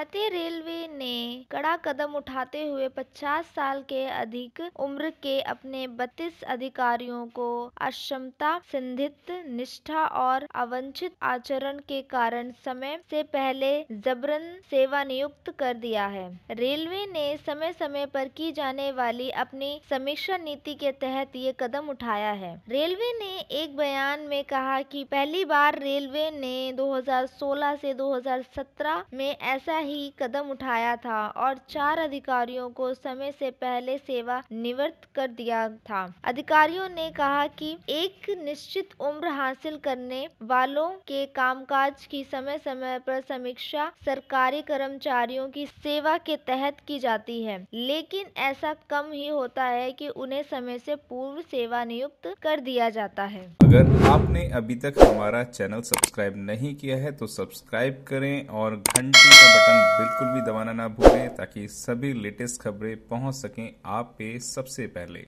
भारतीय रेलवे ने कड़ा कदम उठाते हुए 50 साल के अधिक उम्र के अपने 32 अधिकारियों को अक्षमता, सिंधित निष्ठा और अवंछित आचरण के कारण समय से पहले जबरन सेवा नियुक्त कर दिया है रेलवे ने समय समय पर की जाने वाली अपनी समीक्षा नीति के तहत ये कदम उठाया है रेलवे ने एक बयान में कहा कि पहली बार रेलवे ने 2016 से 2017 में ऐसा ही ही कदम उठाया था और चार अधिकारियों को समय से पहले सेवा निवृत्त कर दिया था अधिकारियों ने कहा कि एक निश्चित उम्र हासिल करने वालों के कामकाज की समय समय पर समीक्षा सरकारी कर्मचारियों की सेवा के तहत की जाती है लेकिन ऐसा कम ही होता है कि उन्हें समय से पूर्व सेवा नियुक्त कर दिया जाता है अगर आपने अभी तक हमारा चैनल सब्सक्राइब नहीं किया है तो सब्सक्राइब करें और घंटी का बटन बिल्कुल भी दबाना ना भूलें ताकि सभी लेटेस्ट खबरें पहुंच सकें आप पे सबसे पहले